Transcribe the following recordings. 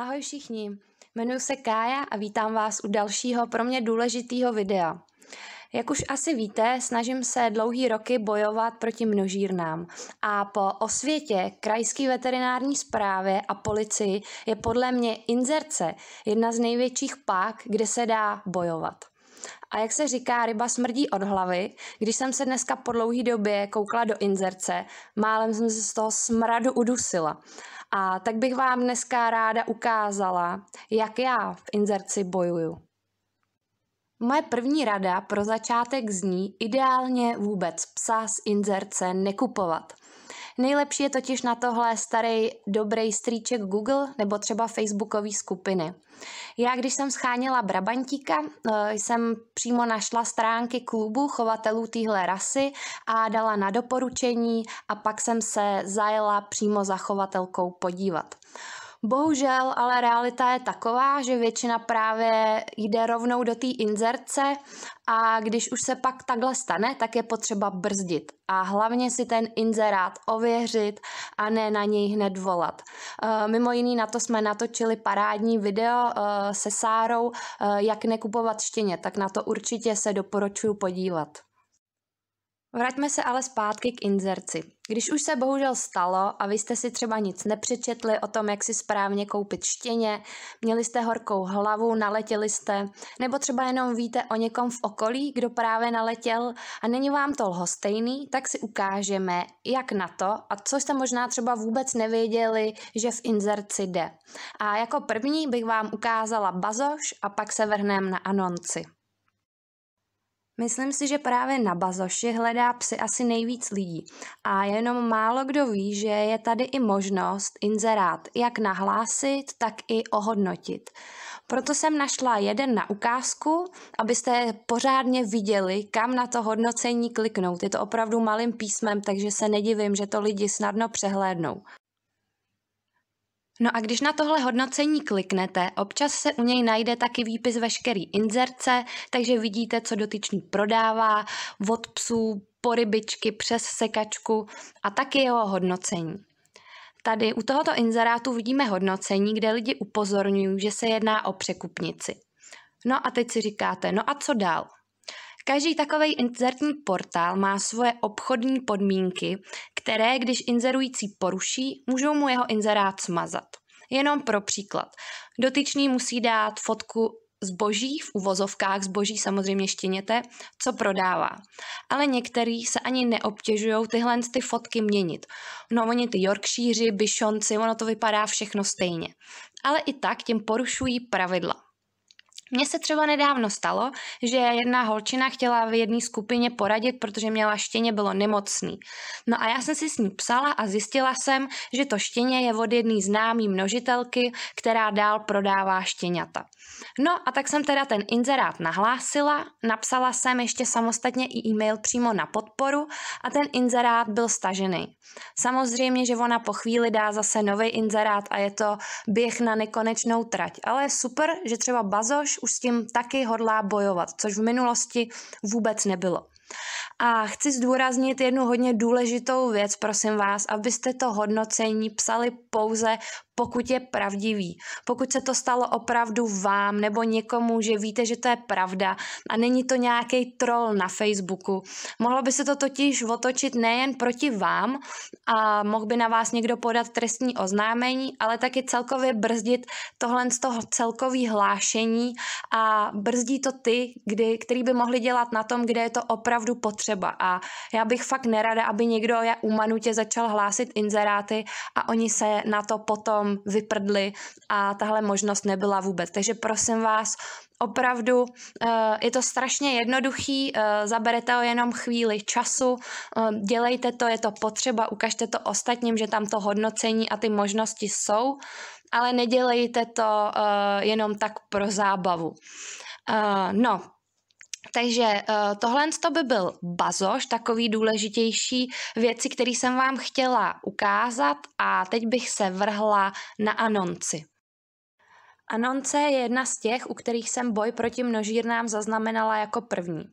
Ahoj všichni, jmenuji se Kája a vítám vás u dalšího pro mě důležitého videa. Jak už asi víte, snažím se dlouhý roky bojovat proti množírnám a po osvětě, krajské veterinární správě a policii je podle mě inzerce jedna z největších pák, kde se dá bojovat. A jak se říká, ryba smrdí od hlavy. Když jsem se dneska po dlouhé době koukla do inzerce, málem jsem se z toho smradu udusila. A tak bych vám dneska ráda ukázala, jak já v inzerci bojuju. Moje první rada pro začátek zní ideálně vůbec psa z inzerce nekupovat. Nejlepší je totiž na tohle starý dobrý strýček Google nebo třeba facebookové skupiny. Já, když jsem scháněla Brabantíka, eh, jsem přímo našla stránky klubu chovatelů téhle rasy a dala na doporučení a pak jsem se zajela přímo za chovatelkou podívat. Bohužel ale realita je taková, že většina právě jde rovnou do té inzerce a když už se pak takhle stane, tak je potřeba brzdit a hlavně si ten inzerát ověřit a ne na něj hned volat. Eh, mimo jiný na to jsme natočili parádní video eh, se Sárou, eh, jak nekupovat štěně, tak na to určitě se doporučuju podívat. Vraťme se ale zpátky k inzerci. Když už se bohužel stalo a vy jste si třeba nic nepřečetli o tom, jak si správně koupit štěně, měli jste horkou hlavu, naletěli jste, nebo třeba jenom víte o někom v okolí, kdo právě naletěl a není vám to lhostejný, tak si ukážeme, jak na to a co jste možná třeba vůbec nevěděli, že v inzerci jde. A jako první bych vám ukázala bazoš a pak se vrhneme na anonci. Myslím si, že právě na Bazoši hledá psy asi nejvíc lidí a jenom málo kdo ví, že je tady i možnost inzerát jak nahlásit, tak i ohodnotit. Proto jsem našla jeden na ukázku, abyste pořádně viděli, kam na to hodnocení kliknout. Je to opravdu malým písmem, takže se nedivím, že to lidi snadno přehlédnou. No a když na tohle hodnocení kliknete, občas se u něj najde taky výpis veškerý inzerce, takže vidíte, co dotyčný prodává, od psů, po rybičky, přes sekačku a taky jeho hodnocení. Tady u tohoto inzerátu vidíme hodnocení, kde lidi upozorňují, že se jedná o překupnici. No a teď si říkáte, no a co dál? Každý takový inzertní portál má svoje obchodní podmínky, které, když inzerující poruší, můžou mu jeho inzerát smazat. Jenom pro příklad. Dotyčný musí dát fotku zboží, v uvozovkách zboží samozřejmě štěněte, co prodává. Ale některý se ani neobtěžují tyhle ty fotky měnit. No oni ty Yorkshíři, Bišonci, ono to vypadá všechno stejně. Ale i tak tím porušují pravidla. Mně se třeba nedávno stalo, že jedna holčina chtěla v jedné skupině poradit, protože měla štěně, bylo nemocný. No a já jsem si s ní psala a zjistila jsem, že to štěně je od jedné známý množitelky, která dál prodává štěňata. No a tak jsem teda ten inzerát nahlásila, napsala jsem ještě samostatně i e-mail přímo na podporu a ten inzerát byl stažený. Samozřejmě, že ona po chvíli dá zase nový inzerát a je to běh na nekonečnou trať, ale super, že třeba Bazoš už s tím taky hodlá bojovat, což v minulosti vůbec nebylo. A chci zdůraznit jednu hodně důležitou věc, prosím vás, abyste to hodnocení psali pouze pokud je pravdivý. Pokud se to stalo opravdu vám nebo někomu, že víte, že to je pravda a není to nějaký troll na Facebooku. Mohlo by se to totiž otočit nejen proti vám a mohl by na vás někdo podat trestní oznámení, ale taky celkově brzdit tohle z toho celkový hlášení a brzdí to ty, kdy, který by mohli dělat na tom, kde je to opravdu opravdu potřeba. A já bych fakt nerada, aby někdo je umanutě začal hlásit inzeráty a oni se na to potom vyprdli a tahle možnost nebyla vůbec. Takže prosím vás, opravdu eh, je to strašně jednoduchý, eh, zaberete ho jenom chvíli času, eh, dělejte to, je to potřeba, ukažte to ostatním, že tam to hodnocení a ty možnosti jsou, ale nedělejte to jenom tak pro zábavu. No, takže eh, tohle to by byl bazoš, takový důležitější věci, které jsem vám chtěla ukázat a teď bych se vrhla na anonci. Anonce je jedna z těch, u kterých jsem boj proti množírnám zaznamenala jako první.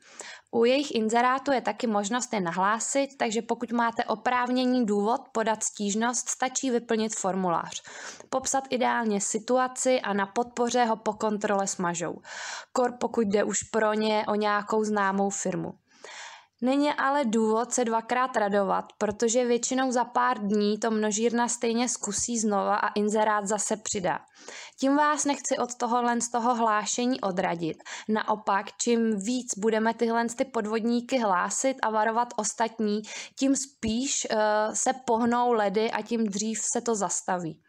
U jejich inzerátu je taky možnost je nahlásit, takže pokud máte oprávnění důvod podat stížnost, stačí vyplnit formulář. Popsat ideálně situaci a na podpoře ho po kontrole smažou. Kor pokud jde už pro ně o nějakou známou firmu. Není ale důvod se dvakrát radovat, protože většinou za pár dní to množírna stejně zkusí znova a inzerát zase přidá. Tím vás nechci od toho len z toho hlášení odradit. Naopak, čím víc budeme tyhle ty podvodníky hlásit a varovat ostatní, tím spíš uh, se pohnou ledy a tím dřív se to zastaví.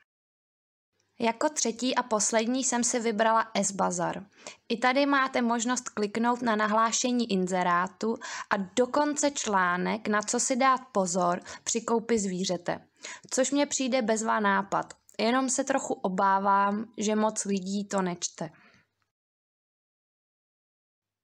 Jako třetí a poslední jsem si vybrala S-Bazar. I tady máte možnost kliknout na nahlášení inzerátu a dokonce článek, na co si dát pozor při koupi zvířete. Což mě přijde bezvá nápad. Jenom se trochu obávám, že moc lidí to nečte.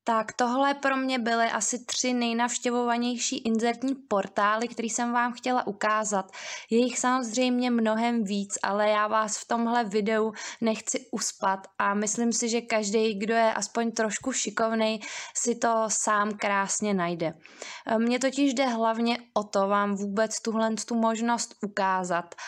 Tak tohle pro mě byly asi tři nejnavštěvovanější inzertní portály, který jsem vám chtěla ukázat. Je jich samozřejmě mnohem víc, ale já vás v tomhle videu nechci uspat a myslím si, že každý, kdo je aspoň trošku šikovný, si to sám krásně najde. Mně totiž jde hlavně o to vám vůbec tuhle tu možnost ukázat. Uh,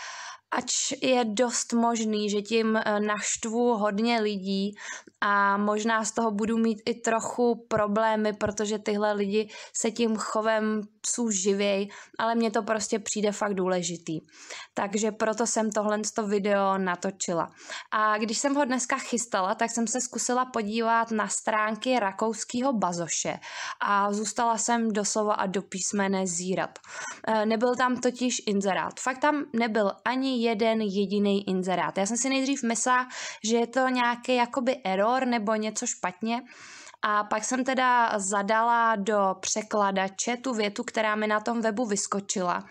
ač je dost možný, že tím eh, naštvu hodně lidí a možná z toho budu mít i trochu problémy, protože tyhle lidi se tím chovem psů živěj, ale mně to prostě přijde fakt důležitý. Takže proto jsem tohle to video natočila. A když jsem ho dneska chystala, tak jsem se zkusila podívat na stránky rakouského bazoše a zůstala jsem doslova a do písmene zírat. Eh, nebyl tam totiž inzerát. Fakt tam nebyl ani jeden jediný inzerát. Já jsem si nejdřív myslela, že je to nějaký jakoby error nebo něco špatně, a pak jsem teda zadala do překladače tu větu, která mi na tom webu vyskočila.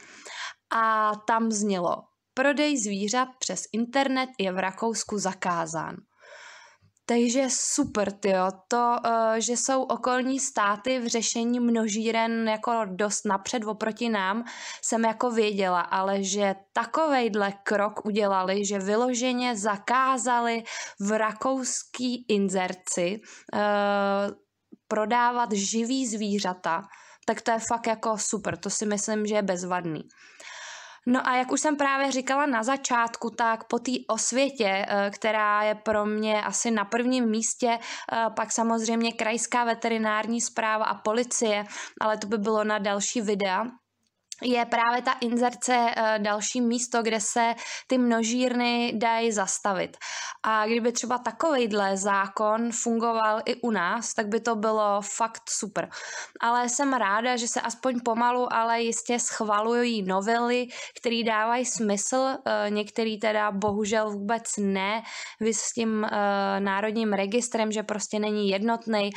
A tam znělo, prodej zvířat přes internet je v Rakousku zakázán. Takže super, tyjo. To, eh, že jsou okolní státy v řešení množíren jako dost napřed oproti nám, jsem jako věděla, ale že takovejhle krok udělali, že vyloženě zakázali v rakouský inzerci uh, prodávat živý zvířata, tak to je fakt jako super. To si myslím, že je bezvadný. No a jak už jsem právě říkala na začátku, tak po té osvětě, eh, která je pro mě asi na prvním místě, eh, pak samozřejmě krajská veterinární zpráva a policie, ale to by bylo na další videa je právě ta inzerce eh, další místo, kde se ty množírny dají zastavit. A kdyby třeba takovejhle zákon fungoval i u nás, tak by to bylo fakt super. Ale jsem ráda, že se aspoň pomalu, ale jistě schvalují novely, které dávají smysl, eh, některý teda bohužel vůbec ne, vy s tím eh, národním registrem, že prostě není jednotný,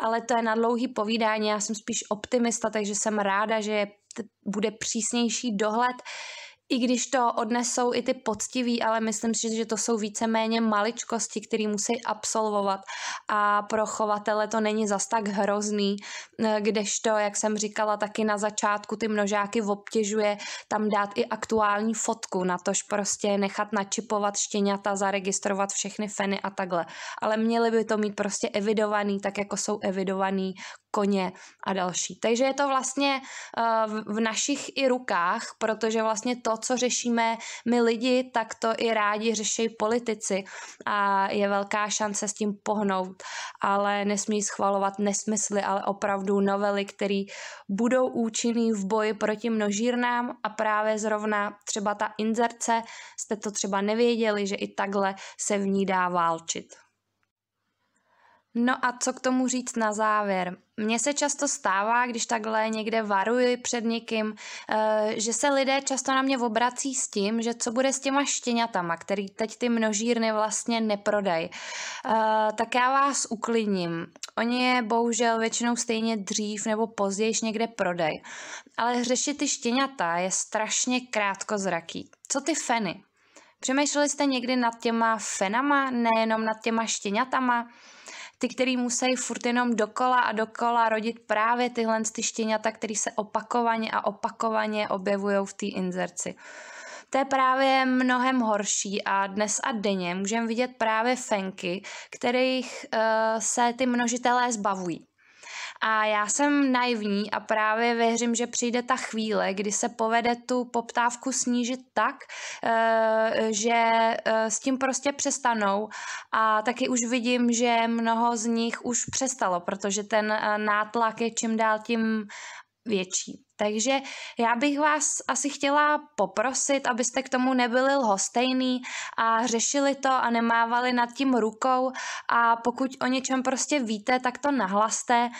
ale to je na dlouhý povídání, já jsem spíš optimista, takže jsem ráda, že je bude přísnější dohled, i když to odnesou i ty poctiví, ale myslím si, že to jsou víceméně maličkosti, které musí absolvovat a pro chovatele to není zas tak hrozný, e, kdežto, jak jsem říkala, taky na začátku ty množáky obtěžuje tam dát i aktuální fotku, na tož prostě nechat načipovat štěňata, zaregistrovat všechny feny a takhle. Ale měli by to mít prostě evidovaný, tak jako jsou evidovaný koně a další. Takže je to vlastně eh, v našich i rukách, protože vlastně to, co řešíme my lidi, tak to i rádi řeší politici a je velká šance s tím pohnout, ale nesmí schvalovat nesmysly, ale opravdu novely, které budou účinný v boji proti množírnám a právě zrovna třeba ta inzerce, jste to třeba nevěděli, že i takhle se v ní dá válčit. No a co k tomu říct na závěr? Mně se často stává, když takhle někde varuji před někým, eh, že se lidé často na mě obrací s tím, že co bude s těma štěňatama, který teď ty množírny vlastně neprodají. Eh, tak já vás uklidním. Oni je bohužel většinou stejně dřív nebo později někde prodají. Ale řešit ty štěňata je strašně krátkozraký. Co ty feny? Přemýšleli jste někdy nad těma fenama, nejenom nad těma štěňatama? ty, který musí furt jenom dokola a dokola rodit právě tyhle ty štěňata, které se opakovaně a opakovaně objevují v té inzerci. To je právě mnohem horší a dnes a denně můžeme vidět právě fenky, kterých uh, se ty množitelé zbavují. A já jsem naivní a právě věřím, že přijde ta chvíle, kdy se povede tu poptávku snížit tak, eh, že eh, s tím prostě přestanou. A taky už vidím, že mnoho z nich už přestalo, protože ten eh, nátlak je čím dál tím větší. Takže já bych vás asi chtěla poprosit, abyste k tomu nebyli lhostejný a řešili to a nemávali nad tím rukou a pokud o něčem prostě víte, tak to nahlaste.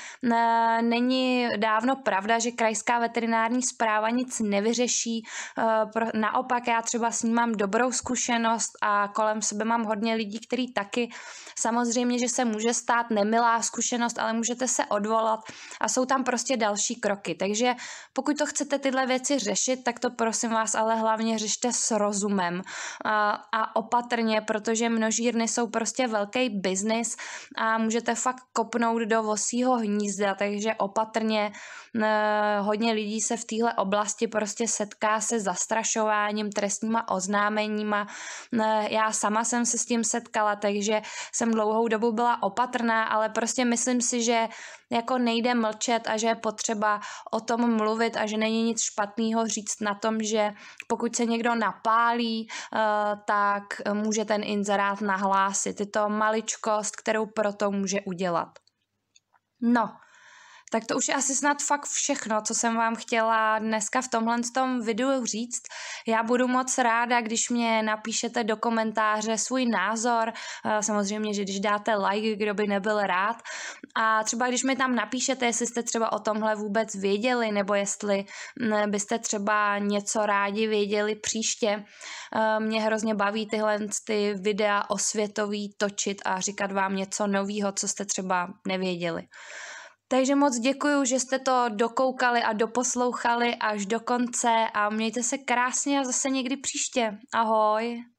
Není dávno pravda, že krajská veterinární zpráva nic nevyřeší. E, naopak já třeba s ní mám dobrou zkušenost a kolem sebe mám hodně lidí, kteří taky samozřejmě, že se může stát nemilá zkušenost, ale můžete se odvolat a jsou tam prostě další kroky. Takže pokud to chcete tyhle věci řešit, tak to prosím vás ale hlavně řešte s rozumem a, a opatrně, protože množírny jsou prostě velký biznis a můžete fakt kopnout do vosího hnízda, takže opatrně hodně lidí se v téhle oblasti prostě setká se zastrašováním, trestníma oznámeníma. Já sama jsem se s tím setkala, takže jsem dlouhou dobu byla opatrná, ale prostě myslím si, že jako nejde mlčet a že je potřeba o tom mluvit a že není nic špatného říct na tom, že pokud se někdo napálí, eh, tak může ten inzerát nahlásit. Je to maličkost, kterou proto může udělat. No, tak to už je asi snad fakt všechno, co jsem vám chtěla dneska v tomhle tom videu říct. Já budu moc ráda, když mě napíšete do komentáře svůj názor, eh, samozřejmě, že když dáte like, kdo by nebyl rád. A třeba když mi tam napíšete, jestli jste třeba o tomhle vůbec věděli, nebo jestli mm, byste třeba něco rádi věděli příště. Eh, mě hrozně baví tyhle ty videa osvětový točit a říkat vám něco nového, co jste třeba nevěděli. Takže moc děkuji, že jste to dokoukali a doposlouchali až do konce a mějte se krásně a zase někdy příště. Ahoj!